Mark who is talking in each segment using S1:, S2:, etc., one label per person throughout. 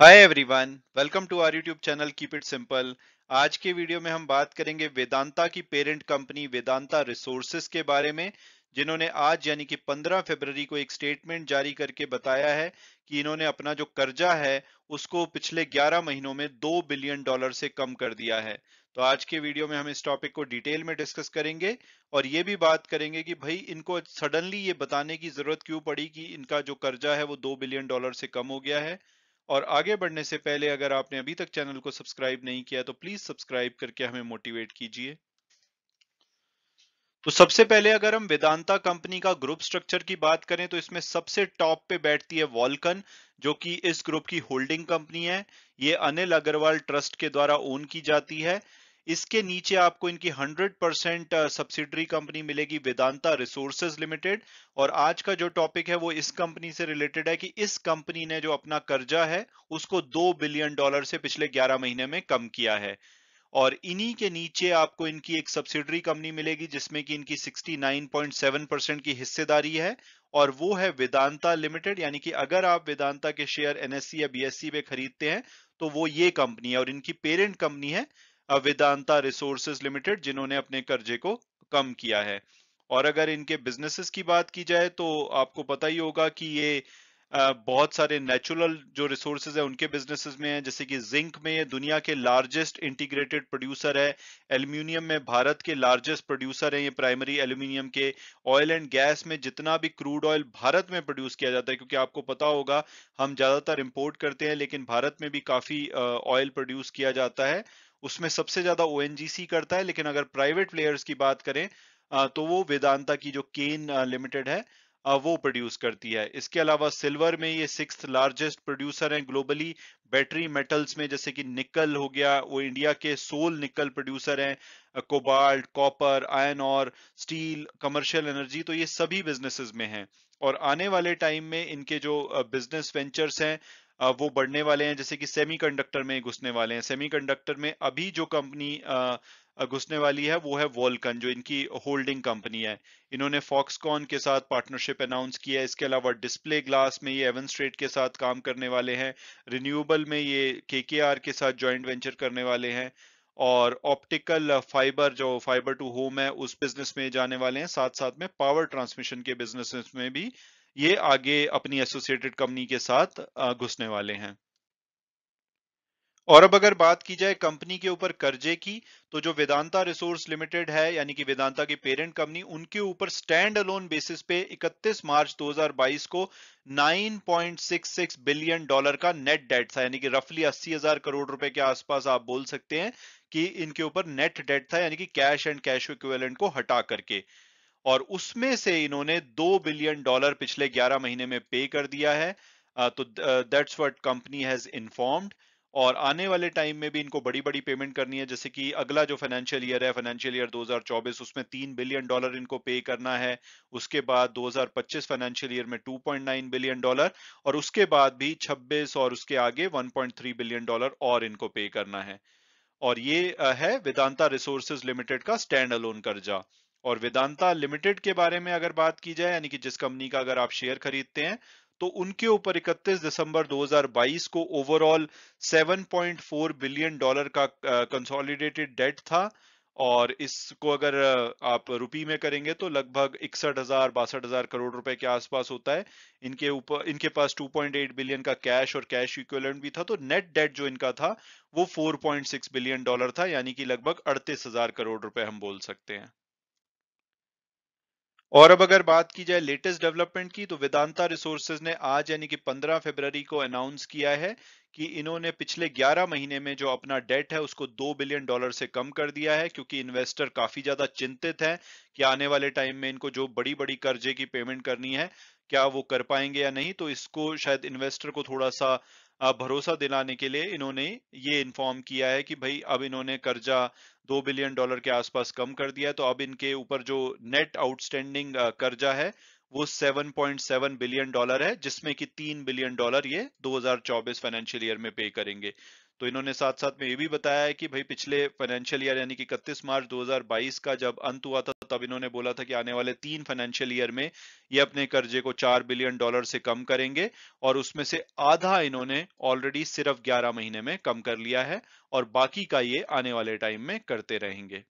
S1: hi everyone welcome to our YouTube channel keep it simple आज के video में हम बात करेंगे वेदांता की पेरेंट कंपनी वेदांता रिसोर्सेज के बारे में जिन्होंने आज यानी कि 15 फरवरी को एक स्टेटमेंट जारी करके बताया है कि इन्होंने अपना जो कर्जा है उसको पिछले 11 महीनों में 2 बिलियन डॉलर से कम कर दिया है तो आज के वीडियो में हम इस टॉपिक को डिटेल में डिस्कस करेंगे और ये भी बात करेंगे कि भाई इनको सडनली ये बताने की जरूरत क्यों पड़ी कि इनका जो कर्जा है वो दो बिलियन डॉलर से कम हो गया है और आगे बढ़ने से पहले अगर आपने अभी तक चैनल को सब्सक्राइब नहीं किया तो प्लीज सब्सक्राइब करके हमें मोटिवेट कीजिए तो सबसे पहले अगर हम वेदांता कंपनी का ग्रुप स्ट्रक्चर की बात करें तो इसमें सबसे टॉप पे बैठती है वॉलकन जो कि इस ग्रुप की होल्डिंग कंपनी है ये अनिल अग्रवाल ट्रस्ट के द्वारा ओन की जाती है इसके नीचे आपको इनकी 100 परसेंट सब्सिडरी कंपनी मिलेगी वेदांता रिसोर्सेज लिमिटेड और आज का जो टॉपिक है वो इस कंपनी से रिलेटेड है कि इस कंपनी ने जो अपना कर्जा है उसको दो बिलियन डॉलर से पिछले 11 महीने में कम किया है और इन्हीं के नीचे आपको इनकी एक सब्सिडरी कंपनी मिलेगी जिसमें कि इनकी 69.7 परसेंट की हिस्सेदारी है और वो है वेदांता लिमिटेड यानी कि अगर आप वेदांता के शेयर एनएससी या बीएससी पे खरीदते हैं तो वो ये कंपनी है और इनकी पेरेंट कंपनी है वेदांता रिसोर्सेज लिमिटेड जिन्होंने अपने कर्जे को कम किया है और अगर इनके बिजनेसेस की बात की जाए तो आपको पता ही होगा कि ये बहुत सारे नेचुरल जो रिसोर्सेज है उनके बिजनेसेस में है जैसे कि जिंक में ये दुनिया के लार्जेस्ट इंटीग्रेटेड प्रोड्यूसर है एल्यूमिनियम में भारत के लार्जेस्ट प्रोड्यूसर है ये प्राइमरी एल्यूमिनियम के ऑयल एंड गैस में जितना भी क्रूड ऑयल भारत में प्रोड्यूस किया जाता है क्योंकि आपको पता होगा हम ज्यादातर इम्पोर्ट करते हैं लेकिन भारत में भी काफी ऑयल प्रोड्यूस किया जाता है उसमें सबसे ज्यादा ओ करता है लेकिन अगर प्राइवेट प्लेयर्स की बात करें तो वो वेदांता की जो केन लिमिटेड है वो प्रोड्यूस करती है इसके अलावा सिल्वर में ये सिक्स लार्जेस्ट प्रोड्यूसर हैं ग्लोबली बैटरी मेटल्स में जैसे कि निकल हो गया वो इंडिया के सोल निकल प्रोड्यूसर हैं कोबाल्ट कॉपर आयन और स्टील कमर्शियल एनर्जी तो ये सभी बिजनेसेस में हैं और आने वाले टाइम में इनके जो बिजनेस वेंचर्स हैं वो बढ़ने वाले हैं जैसे कि सेमीकंडक्टर में घुसने वाले हैं सेमीकंडक्टर में अभी जो कंपनी घुसने वाली है वो है वॉलकन जो इनकी होल्डिंग कंपनी है इन्होंने फॉक्सकॉन के साथ पार्टनरशिप अनाउंस किया है इसके अलावा डिस्प्ले ग्लास में ये एवं स्ट्रेट के साथ काम करने वाले हैं रिन्यूएबल में ये के के आर के साथ ज्वाइंट वेंचर करने वाले हैं और ऑप्टिकल फाइबर जो फाइबर टू होम है उस बिजनेस में जाने वाले हैं साथ साथ में पावर ट्रांसमिशन के बिजनेस में भी ये आगे अपनी एसोसिएटेड कंपनी के साथ घुसने वाले हैं और अब अगर बात की जाए कंपनी के ऊपर कर्जे की तो जो वेदांता रिसोर्स लिमिटेड है यानी कि वेदांता की पेरेंट कंपनी उनके ऊपर स्टैंड अलोन बेसिस पे 31 मार्च 2022 को 9.66 बिलियन डॉलर का नेट डेट था यानी कि रफली 80,000 करोड़ रुपए के आसपास आप बोल सकते हैं कि इनके ऊपर नेट डेट था यानी कि कैश एंड कैश इक्वेलेंट को हटा करके और उसमें से इन्होंने दो बिलियन डॉलर पिछले ग्यारह महीने में पे कर दिया है तो that's what company has informed और आने वाले टाइम में भी इनको बड़ी बड़ी पेमेंट करनी है जैसे कि अगला जो फाइनेंशियल ईयर है फाइनेंशियल ईयर 2024 उसमें तीन बिलियन डॉलर इनको पे करना है उसके बाद 2025 फाइनेंशियल ईयर में 2.9 बिलियन डॉलर और उसके बाद भी 26 और उसके आगे 1.3 बिलियन डॉलर और इनको पे करना है और ये है वेदांता रिसोर्सेज लिमिटेड का स्टैंड अलोन कर्जा और वेदांता लिमिटेड के बारे में अगर बात की जाए यानी कि जिस कंपनी का अगर आप शेयर खरीदते हैं तो उनके ऊपर 31 दिसंबर 2022 को ओवरऑल 7.4 बिलियन डॉलर का कंसोलिडेटेड डेट था और इसको अगर आप रुपी में करेंगे तो लगभग इकसठ हजार बासठ हजार करोड़ रुपए के आसपास होता है इनके ऊपर इनके पास 2.8 बिलियन का कैश और कैश इक्वलेंट भी था तो नेट डेट जो इनका था वो 4.6 बिलियन डॉलर था यानी कि लगभग अड़तीस हजार करोड़ रुपए हम बोल सकते हैं और अब अगर बात की जाए लेटेस्ट डेवलपमेंट की तो वेदांता रिसोर्सेज ने आज यानी कि 15 फरवरी को अनाउंस किया है कि इन्होंने पिछले 11 महीने में जो अपना डेट है उसको 2 बिलियन डॉलर से कम कर दिया है क्योंकि इन्वेस्टर काफी ज्यादा चिंतित हैं कि आने वाले टाइम में इनको जो बड़ी बड़ी कर्जे की पेमेंट करनी है क्या वो कर पाएंगे या नहीं तो इसको शायद इन्वेस्टर को थोड़ा सा भरोसा दिलाने के लिए इन्होंने ये इन्फॉर्म किया है कि भाई अब इन्होंने कर्जा दो बिलियन डॉलर के आसपास कम कर दिया तो अब इनके ऊपर जो नेट आउटस्टैंडिंग कर्जा है वो 7.7 बिलियन डॉलर है जिसमें कि तीन बिलियन डॉलर ये 2024 फाइनेंशियल ईयर में पे करेंगे तो इन्होंने साथ साथ में ये भी बताया है कि भाई पिछले फाइनेंशियल ईयर यानी कि इकतीस मार्च 2022 का जब अंत हुआ था तब इन्होंने बोला था कि आने वाले तीन फाइनेंशियल ईयर में ये अपने कर्जे को चार बिलियन डॉलर से कम करेंगे और उसमें से आधा इन्होंने ऑलरेडी सिर्फ ग्यारह महीने में कम कर लिया है और बाकी का ये आने वाले टाइम में करते रहेंगे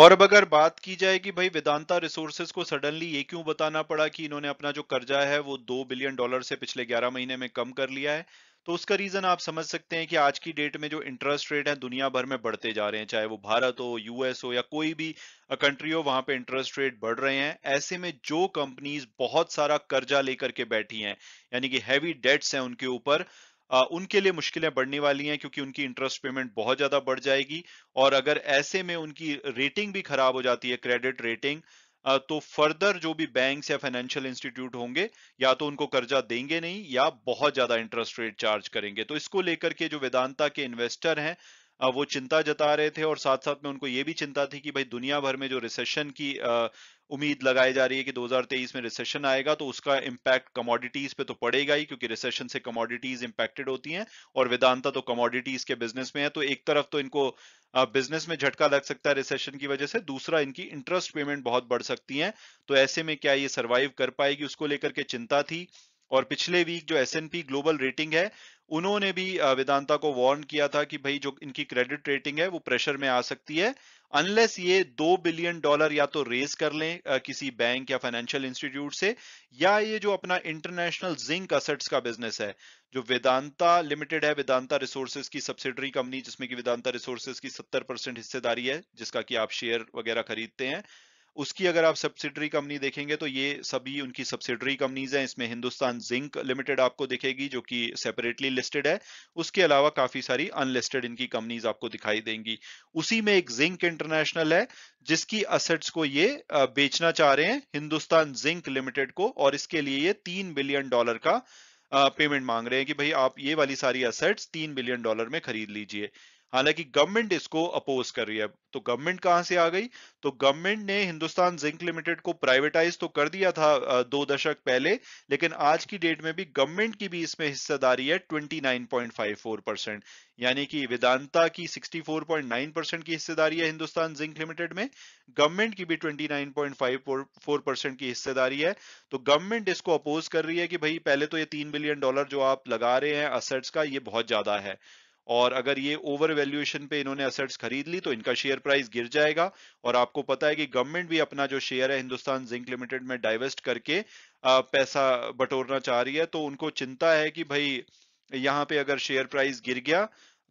S1: और अब अगर बात की जाए कि भाई वेदांता रिसोर्सेज को सडनली ये क्यों बताना पड़ा कि इन्होंने अपना जो कर्जा है वो दो बिलियन डॉलर से पिछले ग्यारह महीने में कम कर लिया है तो उसका रीजन आप समझ सकते हैं कि आज की डेट में जो इंटरेस्ट रेट है दुनिया भर में बढ़ते जा रहे हैं चाहे वो भारत हो यूएस हो या कोई भी कंट्री हो वहां पे इंटरेस्ट रेट बढ़ रहे हैं ऐसे में जो कंपनीज बहुत सारा कर्जा लेकर के बैठी हैं यानी कि हैवी डेट्स हैं उनके ऊपर उनके लिए मुश्किलें बढ़ने वाली हैं क्योंकि उनकी इंटरेस्ट पेमेंट बहुत ज्यादा बढ़ जाएगी और अगर ऐसे में उनकी रेटिंग भी खराब हो जाती है क्रेडिट रेटिंग तो फर्दर जो भी बैंक्स या फाइनेंशियल इंस्टीट्यूट होंगे या तो उनको कर्जा देंगे नहीं या बहुत ज्यादा इंटरेस्ट रेट चार्ज करेंगे तो इसको लेकर के जो वेदांता के इन्वेस्टर हैं वो चिंता जता रहे थे और साथ साथ में उनको ये भी चिंता थी कि भाई दुनिया भर में जो रिसेशन की उम्मीद लगाई जा रही है कि 2023 में रिसेशन आएगा तो उसका इम्पैक्ट कमोडिटीज पे तो पड़ेगा ही क्योंकि रिसेशन से कमोडिटीज इंपैक्टेड होती हैं और वेदांता तो कमोडिटीज के बिजनेस में है तो एक तरफ तो इनको बिजनेस में झटका लग सकता है रिसेशन की वजह से दूसरा इनकी इंटरेस्ट पेमेंट बहुत बढ़ सकती है तो ऐसे में क्या ये सर्वाइव कर पाएगी उसको लेकर के चिंता थी और पिछले वीक जो एस ग्लोबल रेटिंग है उन्होंने भी वेदांता को वार्न किया था कि भाई जो इनकी क्रेडिट रेटिंग है वो प्रेशर में आ सकती है अनलेस ये दो बिलियन डॉलर या तो रेज कर लें किसी बैंक या फाइनेंशियल इंस्टीट्यूट से या ये जो अपना इंटरनेशनल जिंक असेट्स का बिजनेस है जो वेदांता लिमिटेड है वेदांता रिसोर्सेज की सब्सिडरी कंपनी जिसमें कि वेदांता रिसोर्सेज की 70 परसेंट हिस्सेदारी है जिसका कि आप शेयर वगैरह खरीदते हैं उसकी अगर आप सब्सिडरी कंपनी देखेंगे तो ये सभी उनकी सब्सिडरी कंपनीज हैं इसमें हिंदुस्तान जिंक लिमिटेड आपको दिखेगी जो कि सेपरेटली लिस्टेड है उसके अलावा काफी सारी अनलिस्टेड इनकी कंपनीज आपको दिखाई देंगी उसी में एक जिंक इंटरनेशनल है जिसकी असेट्स को ये बेचना चाह रहे हैं हिंदुस्तान जिंक लिमिटेड को और इसके लिए ये तीन बिलियन डॉलर का पेमेंट मांग रहे हैं कि भाई आप ये वाली सारी असेट्स तीन बिलियन डॉलर में खरीद लीजिए हालांकि गवर्नमेंट इसको अपोज कर रही है तो गवर्नमेंट कहां से आ गई तो गवर्नमेंट ने हिंदुस्तान जिंक लिमिटेड को प्राइवेटाइज तो कर दिया था दो दशक पहले लेकिन आज की डेट में भी गवर्नमेंट की भी इसमें हिस्सेदारी है 29.54 परसेंट यानी कि वेदांता की 64.9 परसेंट की हिस्सेदारी है हिंदुस्तान जिंक लिमिटेड में गवर्नमेंट की भी 29.54 परसेंट की हिस्सेदारी है तो गवर्नमेंट इसको अपोज कर रही है कि भाई पहले तो ये तीन बिलियन डॉलर जो आप लगा रहे हैं असेट्स का ये बहुत ज्यादा है और अगर ये ओवर वैल्यूएशन पे इन्होंने असेट्स खरीद ली तो इनका शेयर प्राइस गिर जाएगा और आपको पता है कि गवर्नमेंट भी अपना जो शेयर है हिंदुस्तान जिंक लिमिटेड में डाइवेस्ट करके पैसा बटोरना चाह रही है तो उनको चिंता है कि भाई यहाँ पे अगर शेयर प्राइस गिर गया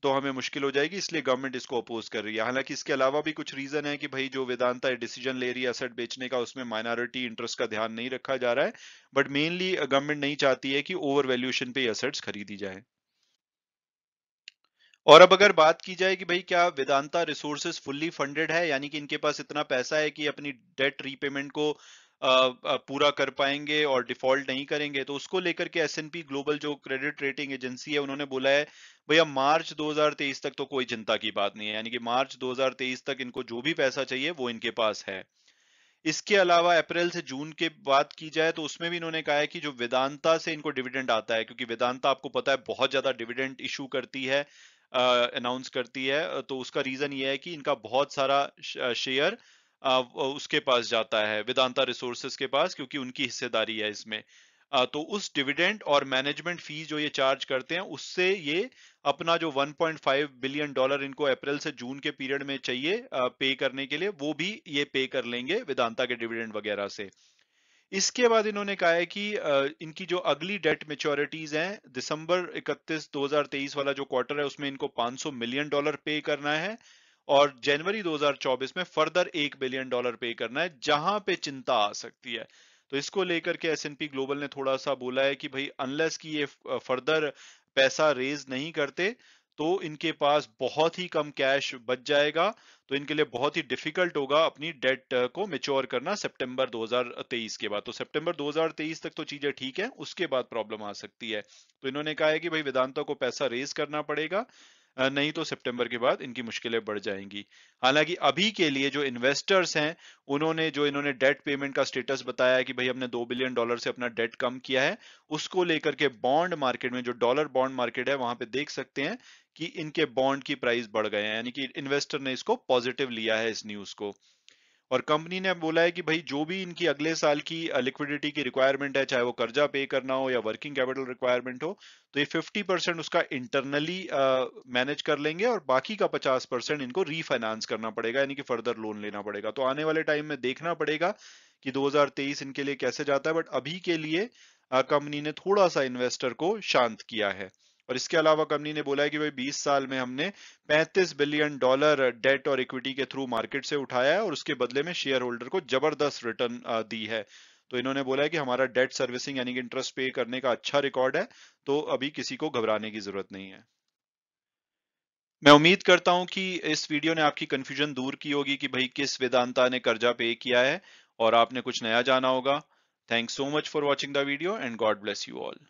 S1: तो हमें मुश्किल हो जाएगी इसलिए गवर्नमेंट इसको अपोज कर रही है हालांकि इसके अलावा भी कुछ रीजन है कि भाई जो वेदांता डिसीजन ले रही है असेट बेचने का उसमें माइनॉरिटी इंटरेस्ट का ध्यान नहीं रखा जा रहा है बट मेनली गवर्नमेंट नहीं चाहती है कि ओवर वैल्यूएशन पे असेट्स खरीदी जाए और अब अगर बात की जाए कि भाई क्या वेदांता रिसोर्सेज फुल्ली फंडेड है यानी कि इनके पास इतना पैसा है कि अपनी डेट रीपेमेंट को पूरा कर पाएंगे और डिफॉल्ट नहीं करेंगे तो उसको लेकर के एस ग्लोबल जो क्रेडिट रेटिंग एजेंसी है उन्होंने बोला है भैया मार्च 2023 तक तो कोई चिंता की बात नहीं है यानी कि मार्च 2023 तक इनको जो भी पैसा चाहिए वो इनके पास है इसके अलावा अप्रैल से जून के बात की जाए तो उसमें भी इन्होंने कहा है कि जो वेदांता से इनको डिविडेंड आता है क्योंकि वेदांता आपको पता है बहुत ज्यादा डिविडेंड इशू करती है अनाउंस करती है तो उसका रीजन ये है कि इनका बहुत सारा शेयर उसके पास जाता है वेदांता रिसोर्सेज के पास क्योंकि उनकी हिस्सेदारी है इसमें तो उस डिविडेंड और मैनेजमेंट फीस जो ये चार्ज करते हैं उससे ये अपना जो 1.5 बिलियन डॉलर इनको अप्रैल से जून के पीरियड में चाहिए पे करने के लिए वो भी ये पे कर लेंगे वेदांता के डिविडेंड वगैरह से इसके बाद इन्होंने कहा है कि इनकी जो अगली डेट मेच्योरिटीज हैं दिसंबर 31 2023 वाला जो क्वार्टर है उसमें इनको 500 मिलियन डॉलर पे करना है और जनवरी 2024 में फर्दर एक बिलियन डॉलर पे करना है जहां पे चिंता आ सकती है तो इसको लेकर के एस ग्लोबल ने थोड़ा सा बोला है कि भाई अनलेस की ये फर्दर पैसा रेज नहीं करते तो इनके पास बहुत ही कम कैश बच जाएगा तो इनके लिए बहुत ही डिफिकल्ट होगा अपनी डेट uh, को मेच्योर करना सितंबर 2023 के बाद तो सितंबर 2023 तक तो चीजें ठीक है उसके बाद प्रॉब्लम आ सकती है तो इन्होंने कहा है कि भाई वेदांता को पैसा रेज करना पड़ेगा नहीं तो सितंबर के बाद इनकी मुश्किलें बढ़ जाएंगी हालांकि अभी के लिए जो इन्वेस्टर्स हैं उन्होंने जो इन्होंने डेट पेमेंट का स्टेटस बताया है कि भाई हमने दो बिलियन डॉलर से अपना डेट कम किया है उसको लेकर के बॉन्ड मार्केट में जो डॉलर बॉन्ड मार्केट है वहां पे देख सकते हैं कि इनके बॉन्ड की प्राइस बढ़ गए हैं यानी कि इन्वेस्टर ने इसको पॉजिटिव लिया है इस न्यूज को और कंपनी ने बोला है कि भाई जो भी इनकी अगले साल की लिक्विडिटी की रिक्वायरमेंट है चाहे वो कर्जा पे करना हो या वर्किंग कैपिटल रिक्वायरमेंट हो तो ये 50 परसेंट उसका इंटरनली मैनेज कर लेंगे और बाकी का 50 परसेंट इनको रीफाइनेंस करना पड़ेगा यानी कि फर्दर लोन लेना पड़ेगा तो आने वाले टाइम में देखना पड़ेगा कि दो इनके लिए कैसे जाता है बट अभी के लिए कंपनी ने थोड़ा सा इन्वेस्टर को शांत किया है और इसके अलावा कंपनी ने बोला है कि भाई बीस साल में हमने पैंतीस बिलियन डॉलर डेट और इक्विटी के थ्रू मार्केट से उठाया है और उसके बदले में शेयर होल्डर को जबरदस्त रिटर्न दी है तो इन्होंने बोला है कि हमारा डेट सर्विसिंग यानी कि इंटरेस्ट पे करने का अच्छा रिकॉर्ड है तो अभी किसी को घबराने की जरूरत नहीं है मैं उम्मीद करता हूं कि इस वीडियो ने आपकी कंफ्यूजन दूर की होगी कि भाई किस वेदांता ने कर्जा पे किया है और आपने कुछ नया जाना होगा thanks so much for watching the video and God bless you all